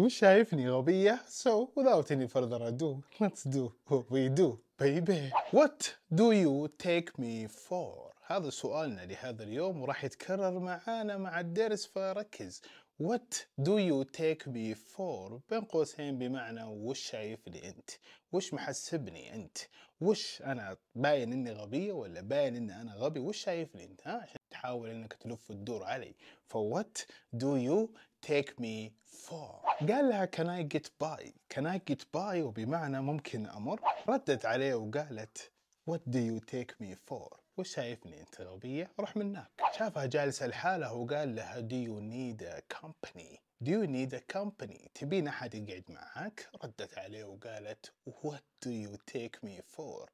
مش شايفني غبية so without any further ado let's do what we do baby what do you take me for هذا سؤالنا لهذا اليوم وراح يتكرر معانا مع الدرس فركز What do you take me for? بين قوسين بمعنى وش شايفني أنت؟ وش محسبني أنت؟ وش أنا باين إني غبية ولا باين إني أنا غبي؟ وش شايفني أنت؟ ها؟ تحاول انك تلف وتدور علي فوات دو يو تيك مي فور قال لها كان اي جيت باي كان اي جيت باي وبمعنى ممكن امر ردت عليه وقالت وات دو يو تيك مي فور وش شايفني انت غبيه روح منك شافها جالسه لحالها وقال لها دو يو نيد كومباني Do you need a company? تبين أحد يقعد معك؟ ردت عليه وقالت What do you take me for?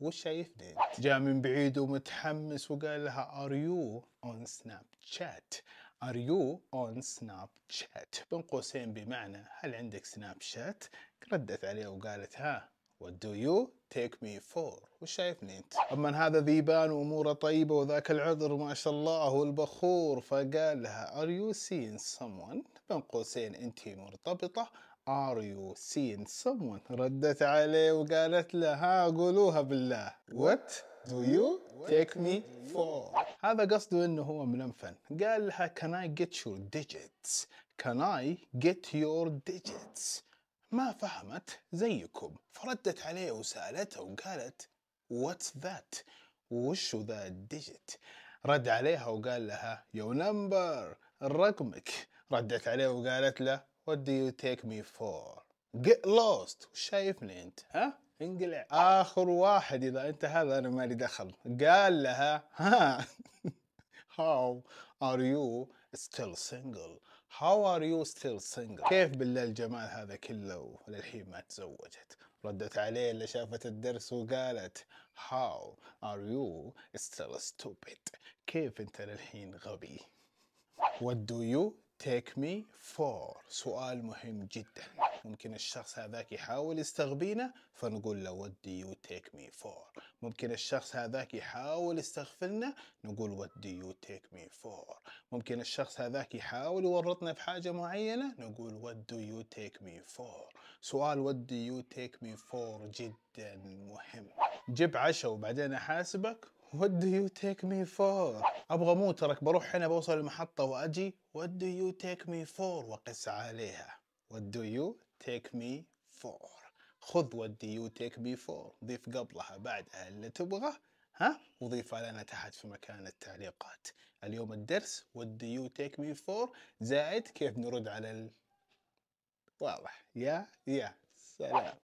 وش شايفني جاء من بعيد ومتحمس وقال لها ار يو اون سناب شات ار يو اون سناب شات بين قوسين بمعنى هل عندك سناب شات ردت عليه وقالت ها وات دو يو تيك مي فور وش شايفني انت اما هذا ذيبان واموره طيبه وذاك العذر ما شاء الله البخور فقال لها ار يو سين سمون بين قوسين انت مرتبطه ار يو سين someone ردت عليه وقالت له ها قولوها بالله وات دو يو تيك مي فور هذا قصده انه هو ملنفن قال لها can I get your digits can I get your digits ما فهمت زيكم فردت عليه وسالته وقالت what's that وش ذا digit رد عليها وقال لها your number رقمك ردت عليه وقالت له What do you take me for? Get lost شايفني انت ها؟ انقلع اخر واحد اذا انت هذا انا مالي دخل قال لها ها How are you still single? How are you still single? كيف بالله الجمال هذا كله وللحين ما تزوجت ردت عليه اللي شافت الدرس وقالت How are you still stupid? كيف انت للحين غبي? What do you تيك مي فور سؤال مهم جدا ممكن الشخص هذاك يحاول يستغبينا فنقول له what do you take me for ممكن الشخص هذاك يحاول يستغفلنا نقول what do you take me for ممكن الشخص هذاك يحاول يورطنا في حاجة معينة نقول what do you take me for سؤال what do you take me for جدا مهم جيب عشاء وبعدين أحاسبك What do you take me for? ابغى مو ترك بروح هنا بوصل المحطة واجي What do you take me for? وقس عليها What do you take me for? خذ What do you take me for? ضيف قبلها بعدها اللي تبغى ها وضيفها لنا تحت في مكان التعليقات اليوم الدرس What do you take me for? زائد كيف نرد على ال... واضح يا يا سلام